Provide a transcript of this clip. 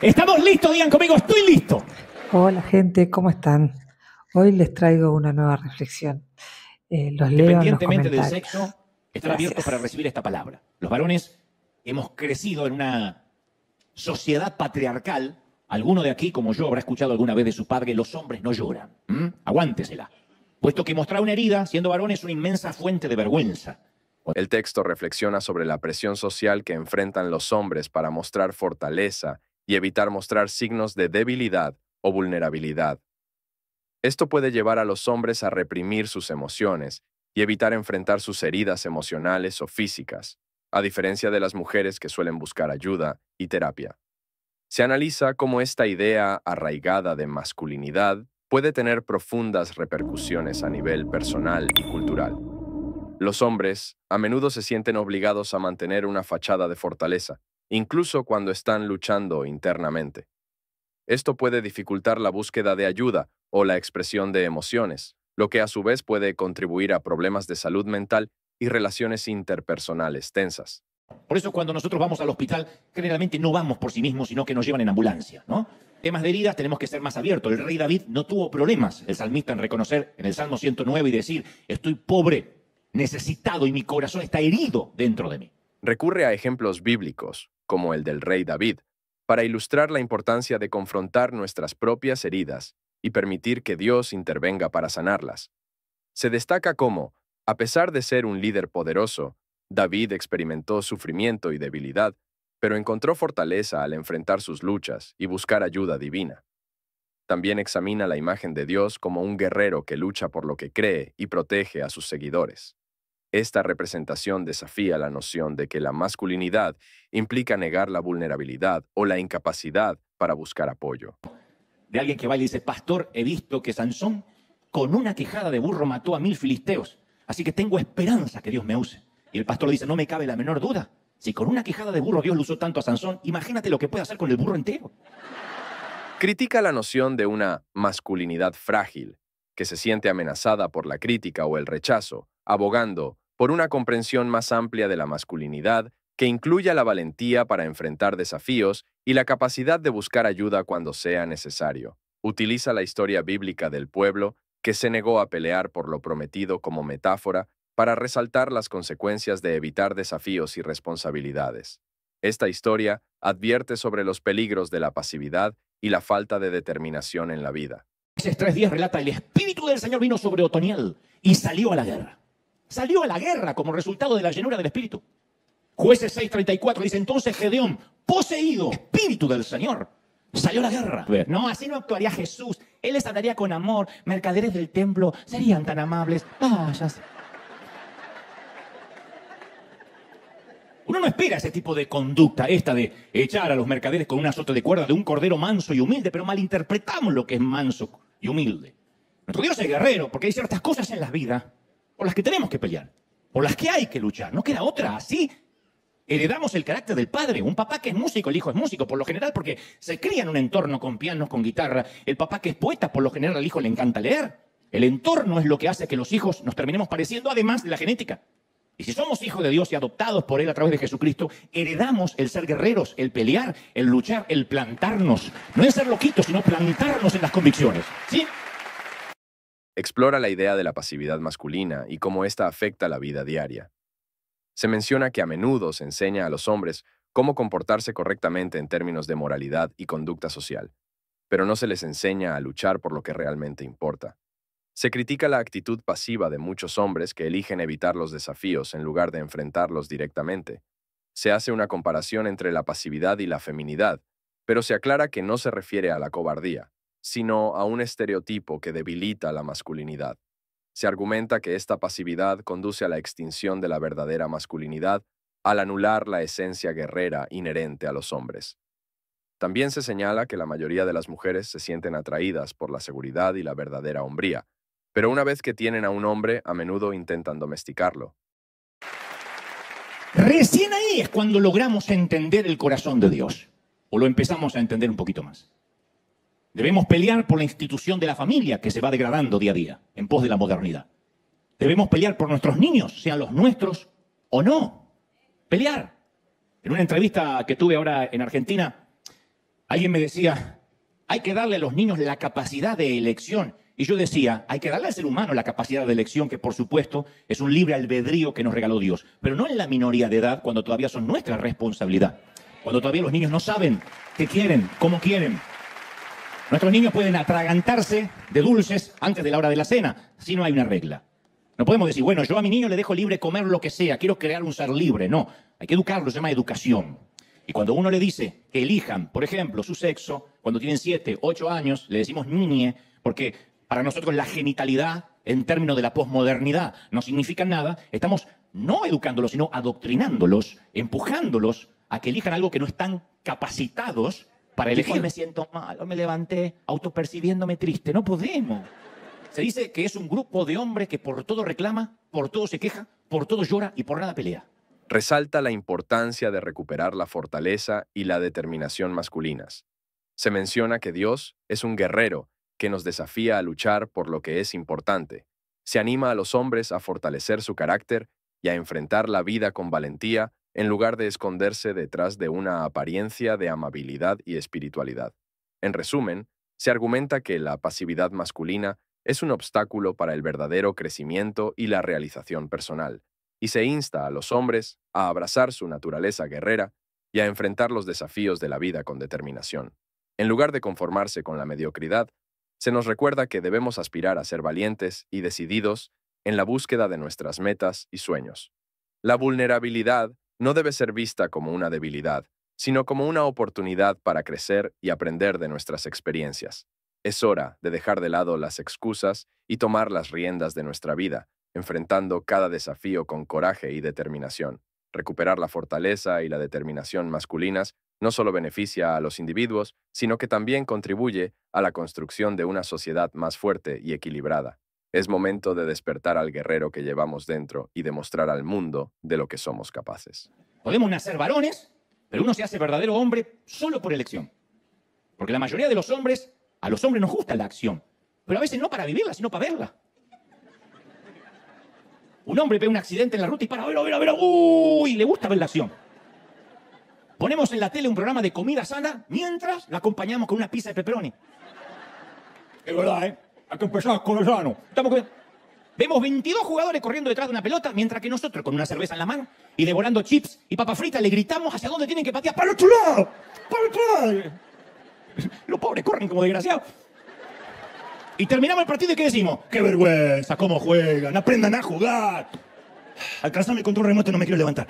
¿Estamos listos? Digan conmigo, estoy listo. Hola gente, ¿cómo están? Hoy les traigo una nueva reflexión. Eh, los leo del sexo, están abiertos para recibir esta palabra. Los varones hemos crecido en una sociedad patriarcal. Alguno de aquí, como yo, habrá escuchado alguna vez de su padre, los hombres no lloran. Aguántesela. Puesto que mostrar una herida, siendo varón, es una inmensa fuente de vergüenza. El texto reflexiona sobre la presión social que enfrentan los hombres para mostrar fortaleza y evitar mostrar signos de debilidad o vulnerabilidad. Esto puede llevar a los hombres a reprimir sus emociones y evitar enfrentar sus heridas emocionales o físicas, a diferencia de las mujeres que suelen buscar ayuda y terapia. Se analiza cómo esta idea arraigada de masculinidad puede tener profundas repercusiones a nivel personal y cultural. Los hombres a menudo se sienten obligados a mantener una fachada de fortaleza, incluso cuando están luchando internamente. Esto puede dificultar la búsqueda de ayuda o la expresión de emociones, lo que a su vez puede contribuir a problemas de salud mental y relaciones interpersonales tensas. Por eso cuando nosotros vamos al hospital, generalmente no vamos por sí mismos, sino que nos llevan en ambulancia, ¿no? Temas de heridas tenemos que ser más abiertos. El rey David no tuvo problemas, el salmista, en reconocer en el Salmo 109 y decir, estoy pobre, necesitado y mi corazón está herido dentro de mí recurre a ejemplos bíblicos, como el del rey David, para ilustrar la importancia de confrontar nuestras propias heridas y permitir que Dios intervenga para sanarlas. Se destaca cómo, a pesar de ser un líder poderoso, David experimentó sufrimiento y debilidad, pero encontró fortaleza al enfrentar sus luchas y buscar ayuda divina. También examina la imagen de Dios como un guerrero que lucha por lo que cree y protege a sus seguidores. Esta representación desafía la noción de que la masculinidad implica negar la vulnerabilidad o la incapacidad para buscar apoyo. De alguien que va y dice, pastor, he visto que Sansón con una quejada de burro mató a mil filisteos, así que tengo esperanza que Dios me use. Y el pastor le dice, no me cabe la menor duda, si con una quejada de burro Dios lo usó tanto a Sansón, imagínate lo que puede hacer con el burro entero. Critica la noción de una masculinidad frágil, que se siente amenazada por la crítica o el rechazo, abogando por una comprensión más amplia de la masculinidad que incluya la valentía para enfrentar desafíos y la capacidad de buscar ayuda cuando sea necesario. Utiliza la historia bíblica del pueblo que se negó a pelear por lo prometido como metáfora para resaltar las consecuencias de evitar desafíos y responsabilidades. Esta historia advierte sobre los peligros de la pasividad y la falta de determinación en la vida. días relata, el Espíritu del Señor vino sobre Otoniel y salió a la guerra. Salió a la guerra como resultado de la llenura del Espíritu. Jueces 6:34 dice, entonces Gedeón, poseído Espíritu del Señor, salió a la guerra. No, así no actuaría Jesús. Él les hablaría con amor. Mercaderes del templo serían tan amables. Uno no espera ese tipo de conducta, esta de echar a los mercaderes con una sota de cuerda de un cordero manso y humilde, pero malinterpretamos lo que es manso y humilde. Nuestro Dios es guerrero, porque hay ciertas cosas en la vida por las que tenemos que pelear, o las que hay que luchar. No queda otra, así heredamos el carácter del padre. Un papá que es músico, el hijo es músico, por lo general, porque se cría en un entorno con pianos, con guitarra. El papá que es poeta, por lo general, al hijo le encanta leer. El entorno es lo que hace que los hijos nos terminemos pareciendo, además de la genética. Y si somos hijos de Dios y adoptados por Él a través de Jesucristo, heredamos el ser guerreros, el pelear, el luchar, el plantarnos. No es ser loquitos, sino plantarnos en las convicciones. ¿Sí? explora la idea de la pasividad masculina y cómo ésta afecta la vida diaria. Se menciona que a menudo se enseña a los hombres cómo comportarse correctamente en términos de moralidad y conducta social, pero no se les enseña a luchar por lo que realmente importa. Se critica la actitud pasiva de muchos hombres que eligen evitar los desafíos en lugar de enfrentarlos directamente. Se hace una comparación entre la pasividad y la feminidad, pero se aclara que no se refiere a la cobardía, sino a un estereotipo que debilita la masculinidad. Se argumenta que esta pasividad conduce a la extinción de la verdadera masculinidad al anular la esencia guerrera inherente a los hombres. También se señala que la mayoría de las mujeres se sienten atraídas por la seguridad y la verdadera hombría, pero una vez que tienen a un hombre, a menudo intentan domesticarlo. Recién ahí es cuando logramos entender el corazón de Dios, o lo empezamos a entender un poquito más. Debemos pelear por la institución de la familia que se va degradando día a día en pos de la modernidad. Debemos pelear por nuestros niños, sean los nuestros o no. Pelear. En una entrevista que tuve ahora en Argentina, alguien me decía, hay que darle a los niños la capacidad de elección. Y yo decía, hay que darle al ser humano la capacidad de elección, que por supuesto es un libre albedrío que nos regaló Dios, pero no en la minoría de edad, cuando todavía son nuestra responsabilidad, cuando todavía los niños no saben qué quieren, cómo quieren. Nuestros niños pueden atragantarse de dulces antes de la hora de la cena, si no hay una regla. No podemos decir, bueno, yo a mi niño le dejo libre comer lo que sea, quiero crear un ser libre. No, hay que educarlo, se llama educación. Y cuando uno le dice que elijan, por ejemplo, su sexo, cuando tienen 7, 8 años, le decimos niñe, porque para nosotros la genitalidad, en términos de la posmodernidad, no significa nada, estamos no educándolos, sino adoctrinándolos, empujándolos a que elijan algo que no están capacitados para elegir. me siento mal, me levanté autopercibiéndome triste. No podemos. Se dice que es un grupo de hombres que por todo reclama, por todo se queja, por todo llora y por nada pelea. Resalta la importancia de recuperar la fortaleza y la determinación masculinas. Se menciona que Dios es un guerrero que nos desafía a luchar por lo que es importante. Se anima a los hombres a fortalecer su carácter y a enfrentar la vida con valentía en lugar de esconderse detrás de una apariencia de amabilidad y espiritualidad. En resumen, se argumenta que la pasividad masculina es un obstáculo para el verdadero crecimiento y la realización personal, y se insta a los hombres a abrazar su naturaleza guerrera y a enfrentar los desafíos de la vida con determinación. En lugar de conformarse con la mediocridad, se nos recuerda que debemos aspirar a ser valientes y decididos en la búsqueda de nuestras metas y sueños. La vulnerabilidad no debe ser vista como una debilidad, sino como una oportunidad para crecer y aprender de nuestras experiencias. Es hora de dejar de lado las excusas y tomar las riendas de nuestra vida, enfrentando cada desafío con coraje y determinación. Recuperar la fortaleza y la determinación masculinas no solo beneficia a los individuos, sino que también contribuye a la construcción de una sociedad más fuerte y equilibrada. Es momento de despertar al guerrero que llevamos dentro y demostrar al mundo de lo que somos capaces. Podemos nacer varones, pero uno se hace verdadero hombre solo por elección. Porque la mayoría de los hombres, a los hombres nos gusta la acción, pero a veces no para vivirla, sino para verla. Un hombre ve un accidente en la ruta y para, a ver, a uy, le gusta ver la acción. Ponemos en la tele un programa de comida sana mientras la acompañamos con una pizza de pepperoni. Es verdad, ¿eh? Hay que empezar, con Estamos comiendo. Vemos 22 jugadores corriendo detrás de una pelota, mientras que nosotros, con una cerveza en la mano y devorando chips y papas fritas, le gritamos hacia dónde tienen que patear. ¡Para el otro lado! ¡Para el otro Los pobres corren como desgraciados. Y terminamos el partido y ¿qué decimos? ¡Qué vergüenza! ¿Cómo juegan? ¡Aprendan a jugar! Alcanzame el control remoto, no me quiero levantar.